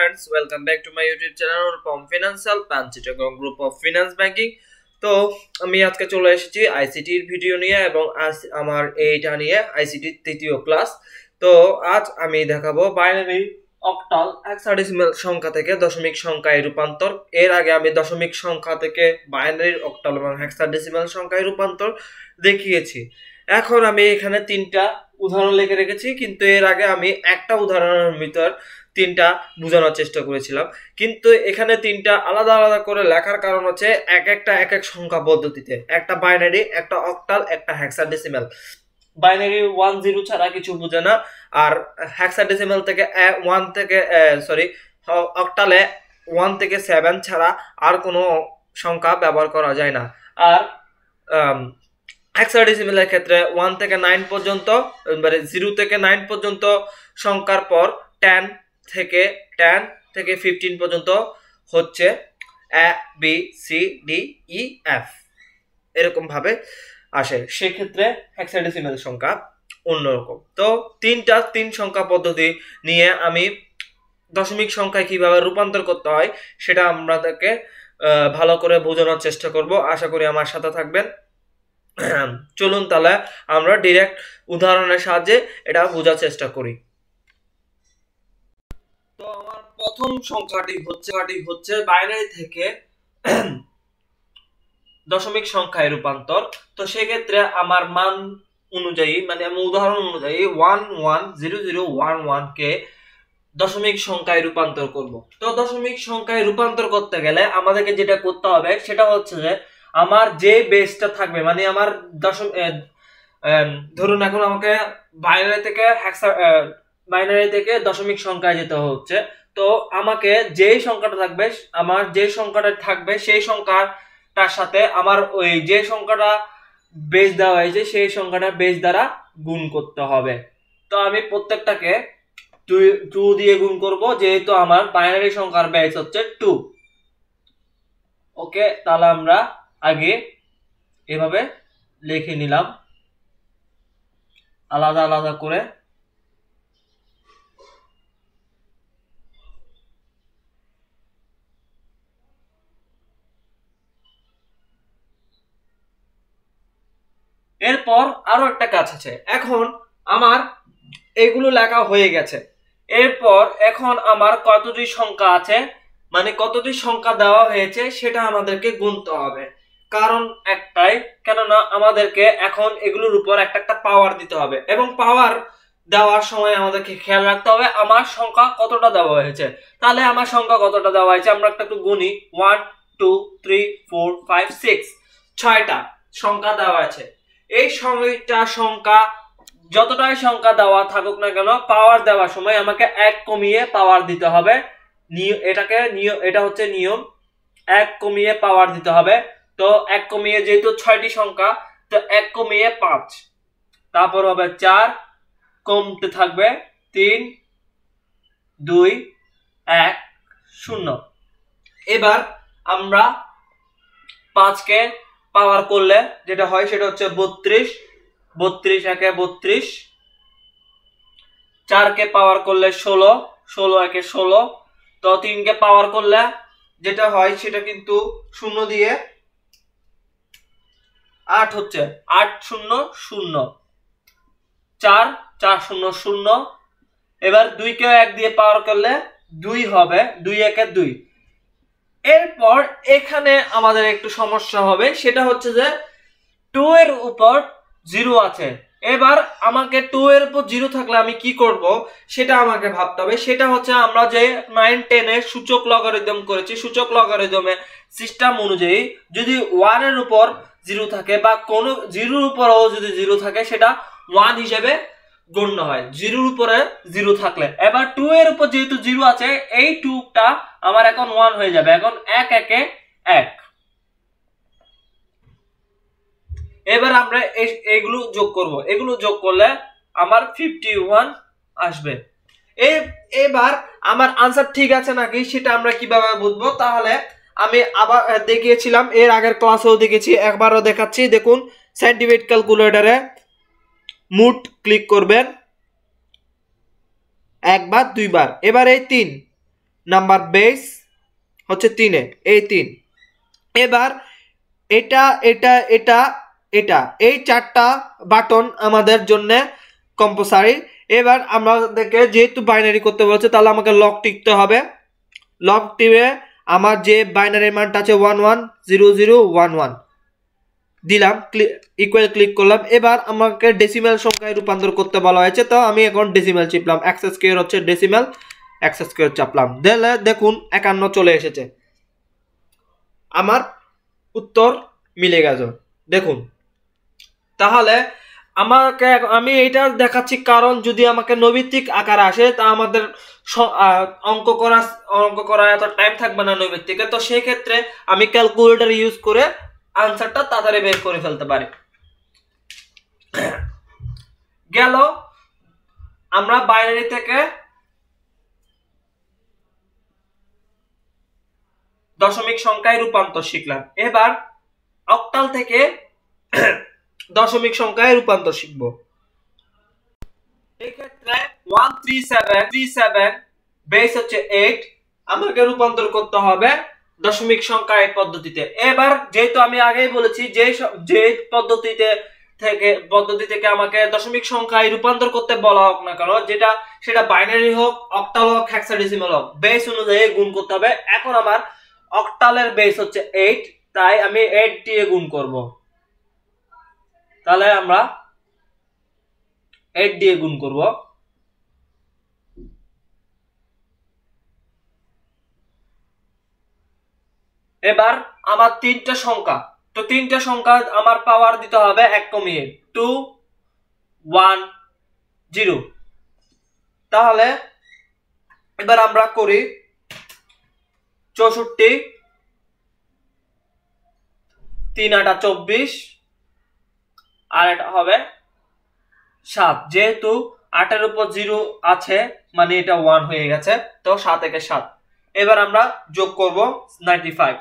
friends welcome back to my YouTube channel Anupam financial plan Chittagong group of finance banking তো আমি আজকে চলে এসেছি আইসিটির ভিডিও নিয়ে এবং আজ আমার এইটা নিয়ে আইসিটির তৃতীয় ক্লাস তো আজ আমি দেখাবো বাইনারি অক্টাল হেক্সাডেসিমাল সংখ্যা থেকে দশমিক সংখ্যায় রূপান্তর এর আগে আমি দশমিক সংখ্যা থেকে বাইনারির অক্টাল এবং হেক্সাডেসিমাল সংখ্যায় রূপান্তর দেখিয়েছি এখন আমি এখানে তিনটা উদাহরণ লিখে রেখেছি কিন্তু এর আগে আমি একটা উদাহরণের ভিতর তিনটা বোঝানোর চেষ্টা করেছিলাম কিন্তু এখানে তিনটা আলাদা আলাদা করে লেখার কারণ হচ্ছে এক একটা এক এক সংখ্যা পদ্ধতিতে একটা বাইনারি একটা অক্টাল একটা হ্যাক্সাডেসিমাল বাইনারি ওয়ান জিরো ছাড়া কিছু বোঝে না আর হ্যাক্সাডেসিমাল থেকে ওয়ান থেকে সরি অক্টালে ওয়ান থেকে সেভেন ছাড়া আর কোনো সংখ্যা ব্যবহার করা যায় না আর হেক্সাডেসিমেলের ক্ষেত্রে ওয়ান থেকে নাইন পর্যন্ত মানে জিরো থেকে নাইন পর্যন্ত সংখ্যার পর টেন থেকে টেন থেকে ফিফটিন পর্যন্ত হচ্ছে A B C D E e, F এরকমভাবে আসে সেক্ষেত্রে হ্যাক্সাডেসিমেল সংখ্যা অন্যরকম তো তিনটা তিন সংখ্যা পদ্ধতি নিয়ে আমি দশমিক সংখ্যায় কিভাবে রূপান্তর করতে হয় সেটা আমরা তাকে ভালো করে বোঝানোর চেষ্টা করব আশা করি আমার সাথে থাকবেন চলুন তাহলে আমরা ডিরেক্ট উদাহরণের সাহায্যে এটা বোঝার চেষ্টা করি প্রথম সংখ্যাটি হচ্ছে হচ্ছে বাইনারি থেকে দশমিক সংখ্যায় রূপান্তর তো সেক্ষেত্রে আমার মান অনুযায়ী মানে আমি উদাহরণ অনুযায়ী one one zero zero one one কে দশমিক সংখ্যায় রূপান্তর করব তো দশমিক সংখ্যায় রূপান্তর করতে গেলে আমাদেরকে যেটা করতে হবে সেটা হচ্ছে যে আমার যে বেসটা থাকবে মানে আমার দশম ধরুন এখন আমাকে বাইনারি থেকে হ্যাক্সা বাইনারি থেকে দশমিক সংখ্যায় যেতে হচ্ছে তো আমাকে যেই সংখ্যাটা থাকবে আমার যে সংখ্যাটা থাকবে সেই সংখ্যাটার সাথে আমার ওই যে সংখ্যাটা বেশ দেওয়া হয়েছে সেই সংখ্যাটা বেশ দ্বারা গুণ করতে হবে তো আমি প্রত্যেকটাকে টু দিয়ে গুণ করব যেহেতু আমার বাইনারি সংখ্যার বেজ হচ্ছে টু ওকে তাহলে আমরা আগে এভাবে লিখে নিলাম আলাদা আলাদা করে এরপর আরও একটা কাজ আছে এখন আমার এগুলো লেখা হয়ে গেছে এরপর এখন আমার কতটি সংখ্যা আছে মানে কতটি সংখ্যা দেওয়া হয়েছে সেটা আমাদেরকে গুনতে হবে কারণ একটাই কেননা আমাদেরকে এখন এগুলোর উপর একটা একটা পাওয়ার দিতে হবে এবং পাওয়ার দেওয়ার সময় আমাদেরকে খেয়াল রাখতে হবে আমার সংখ্যা কতটা দেওয়া হয়েছে তাহলে আমার সংখ্যা কতটা দেওয়া হয়েছে আমরা একটা একটু গুনি one two three four five six ছয়টা সংখ্যা দেওয়া আছে এই সংখ্যাটা সংখ্যা যতটাই সংখ্যা দেওয়া থাকুক না কেন পাওয়ার দেওয়ার সময় আমাকে এক কমিয়ে পাওয়ার দিতে হবে এটাকে নিয়ম এটা হচ্ছে নিয়ম এক কমিয়ে পাওয়ার দিতে হবে তো এক কমিয়ে যেহেতু ছয়টি সংখ্যা তো এক কমিয়ে পাঁচ তারপর হবে চার কমতে থাকবে তিন দুই এক শূন্য এবার আমরা পাঁচকে পাওয়ার করলে যেটা হয় সেটা হচ্ছে বত্রিশ বত্রিশ একে বত্রিশ চারকে পাওয়ার করলে ষোলো ষোলো একে ষোলো তো তিনকে পাওয়ার করলে যেটা হয় সেটা কিন্তু শূন্য দিয়ে আট হচ্ছে আট শূন্য শূন্য চার চার শূন্য শূন্য এবার দুইকে এক দিয়ে পাওয়ার করলে দুই হবে দুই একে দুই এরপর এখানে আমাদের একটু সমস্যা হবে সেটা হচ্ছে যে টু এর উপর জিরো আছে এবার আমাকে টু এর উপর জিরো থাকলে আমি কি করব সেটা আমাকে ভাবতে হবে সেটা হচ্ছে আমরা যে নাইন টেনে সূচক লগারিদম করেছি সূচক লগারিদমে সিস্টেম অনুযায়ী যদি ওয়ানের উপর জিরো থাকে বা কোনো জিরোর উপরও যদি জিরো থাকে সেটা ওয়ান হিসেবে গণ্য হয় জিরোর উপরে জিরো থাকলে এবার টু এর উপর যেহেতু জিরো আছে এই টুটা আমার এখন ওয়ান হয়ে যাবে এখন এক একে এক এবার আমরা এইগুলো যোগ করব এগুলো যোগ করলে আমার ফিফটি ওয়ান আসবে এবার আমার আনসার ঠিক আছে নাকি সেটা আমরা কিভাবে বুঝবো তাহলে আমি আবার দেখিয়েছিলাম এর আগের ক্লাসেও দেখেছি একবারও দেখাচ্ছি দেখুন সাইন্টিফিক ক্যালকুলেটরে মুট ক্লিক করবেন একবার দুইবার এবার এই তিন নাম্বার বেস হচ্ছে তিনে এই তিন এবার এটা এটা এটা এটা এই চারটা বাটন আমাদের জন্য কম্পালসারি এবার আমাদেরকে যেহেতু বাইনারি করতে বলছে তাহলে আমাকে লক টিকতে হবে লক টিপে আমার যে বাইনারি মানটা আছে one one zero zero one one দিলাম ক্লিক ইকুয়াল ক্লিক করলাম এবার আমাকে ডেসিমেল সংখ্যায় রূপান্তর করতে বলা হয়েছে তো আমি এখন ডেসিমেল চিপলাম অ্যাক্সেস কেয়ার হচ্ছে ডেসিমেল অ্যাক্সেস কেয়ার চাপলাম দেলে দেখুন একান্ন চলে এসেছে আমার উত্তর মিলে গেছে দেখুন তাহলে আমাকে আমি এটা দেখাচ্ছি কারণ যদি আমাকে নৈবিত্তিক আকার আসে তা আমাদের অঙ্ক করা অঙ্ক করা এত টাইম থাকবে না নৈবিত্তিকে তো সেক্ষেত্রে আমি ক্যালকুলেটর ইউজ করে আনসারটা তাড়াতাড়ি বের করে ফেলতে পারি গেল আমরা বাইনারি থেকে দশমিক সংখ্যায় রূপান্তর শিখলাম এবার অক্টাল থেকে দশমিক সংখ্যায় রূপান্তর শিখব এক্ষেত্রে one three seven three seven base হচ্ছে এইট আমাকে রূপান্তর করতে হবে দশমিক সংখ্যা এই পদ্ধতিতে এবার যেহেতু আমি আগেই বলেছি যে যে পদ্ধতিতে থেকে পদ্ধতি থেকে আমাকে দশমিক সংখ্যায় রূপান্তর করতে বলা হোক না কেন যেটা সেটা বাইনারি হোক অক্টাল হোক হ্যাক্সাডেসিমাল হোক বেস অনুযায়ী গুণ করতে হবে এখন আমার অক্টালের বেস হচ্ছে এইট তাই আমি এইট দিয়ে গুণ করব তাহলে আমরা এইট দিয়ে গুণ করবো এবার আমার তিনটা সংখ্যা তো তিনটা সংখ্যা আমার পাওয়ার দিতে হবে এক কমিয়ে টু ওয়ান জিরো তাহলে এবার আমরা করি চৌষট্টি তিন আটা চব্বিশ আর এটা হবে সাত যেহেতু আটের উপর জিরো আছে মানে এটা ওয়ান হয়ে গেছে তো সাত একে সাত এবার আমরা যোগ করব নাইনটি ফাইভ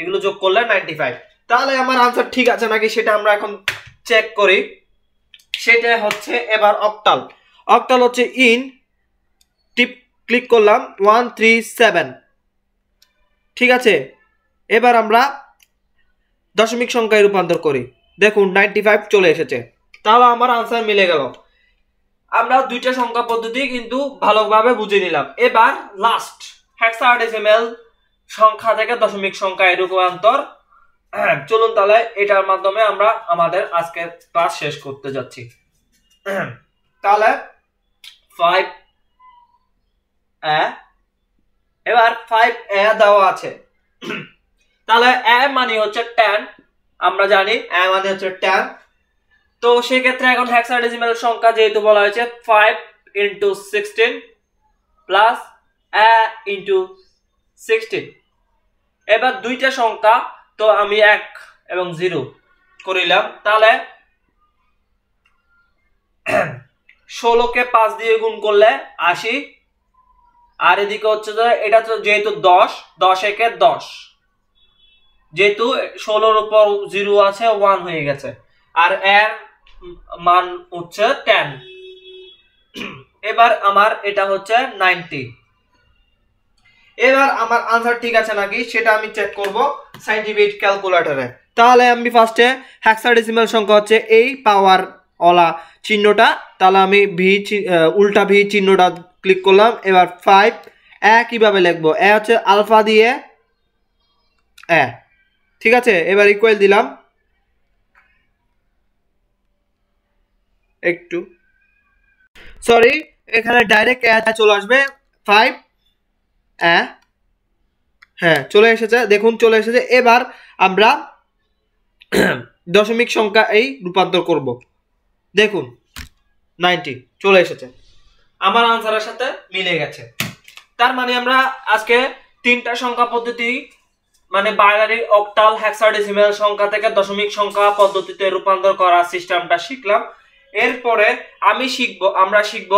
এগুলো যোগ করলে নাইনটি ফাইভ তাহলে আমার আনসার ঠিক আছে নাকি সেটা আমরা এখন চেক করি সেটা হচ্ছে এবার অক্টাল অক্টাল হচ্ছে ইন টিপ ক্লিক করলাম ওয়ান থ্রি সেভেন ঠিক আছে এবার আমরা দশমিক সংখ্যায় রূপান্তর করি দেখুন নাইনটি ফাইভ চলে এসেছে তাহলে আমার আনসার মিলে গেল আমরা দুইটা সংখ্যা পদ্ধতি কিন্তু ভালোভাবে বুঝে নিলাম এবার লাস্ট এস এম এল সংখ্যা থেকে দশমিক সংখ্যা এর রূপান্তর চলুন তাহলে এটার মাধ্যমে আমরা আমাদের আজকের ক্লাস শেষ করতে যাচ্ছি তাহলে ফাইভ এবার ফাইভ এ দেওয়া আছে তাহলে এ মানে হচ্ছে টেন আমরা জানি এ মানে হচ্ছে টেন তো সেক্ষেত্রে এখন হ্যাক্সাডেসিমাল সংখ্যা যেহেতু বলা হয়েছে five into sixteen plus A into sixteen এবার দুইটা সংখ্যা তো আমি এক এবং জিরো করিলাম তাহলে ষোলোকে পাঁচ দিয়ে গুণ করলে আশি আর এদিকে হচ্ছে যে এটা তো যেহেতু দশ দশ একে দশ যেহেতু ষোলোর উপর জিরো আছে ওয়ান হয়ে গেছে আর এর মান হচ্ছে টেন এবার আমার এটা হচ্ছে নাইনটি এবার আমার আনসার ঠিক আছে নাকি সেটা আমি চেক করব সাইন্টিফিক ক্যালকুলেটরে তাহলে আমি ফার্স্টে হ্যাক্সাডেসিমাল সংখ্যা হচ্ছে এই পাওয়ার অলা চিহ্নটা তাহলে আমি ভি উল্টা ভি চিহ্নটা ক্লিক করলাম এবার ফাইভ এ কীভাবে লিখবো এ হচ্ছে আলফা দিয়ে এ ঠিক আছে এবার ইকুয়াল দিলাম একটু সরি এখানে ডাইরেক্ট এ চলে আসবে ফাইভ অ্যা হ্যাঁ চলে এসেছে দেখুন চলে এসেছে এবার আমরা দশমিক সংখ্যা এই রূপান্তর করব দেখুন নাইনটি চলে এসেছে আমার আনসারের সাথে মিলে গেছে তার মানে আমরা আজকে তিনটা সংখ্যা পদ্ধতি মানে বাইনারি অক্টাল হ্যাক্সাডেসিমাল সংখ্যা থেকে দশমিক সংখ্যা পদ্ধতিতে রূপান্তর করার সিস্টেমটা শিখলাম এরপরে আমি শিখব আমরা শিখব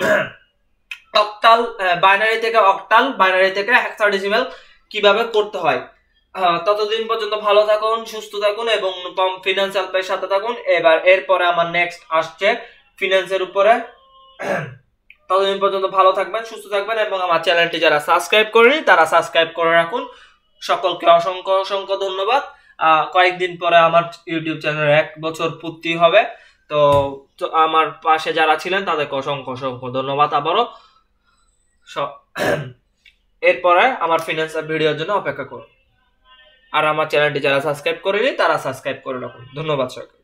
অক্টাল বাইনারি থেকে অক্টাল বাইনারি থেকে হেক্সাডেসিমাল কিভাবে করতে হয় ততদিন পর্যন্ত ভালো থাকুন সুস্থ থাকুন এবং কম ফিনান্সিয়াল পের সাথে থাকুন এবার এরপরে আমার নেক্সট আসছে ফিনান্সের উপরে ততদিন পর্যন্ত ভালো থাকবেন সুস্থ থাকবেন এবং আমার চ্যানেলটি যারা সাবস্ক্রাইব করেনি তারা সাবস্ক্রাইব করে রাখুন সকলকে অসংখ্য অসংখ্য ধন্যবাদ কয়েকদিন পরে আমার ইউটিউব চ্যানেল এক বছর পূর্তি হবে তো আমার পাশে যারা ছিলেন তাদেরকে অসংখ্য অসংখ্য ধন্যবাদ আবারও সব এরপরে আমার ফিনান্সিয়াল ভিডিওর জন্য অপেক্ষা করুন আর আমার চ্যানেলটি যারা সাবস্ক্রাইব করেনি তারা সাবস্ক্রাইব করে রাখুন ধন্যবাদ সবাইকে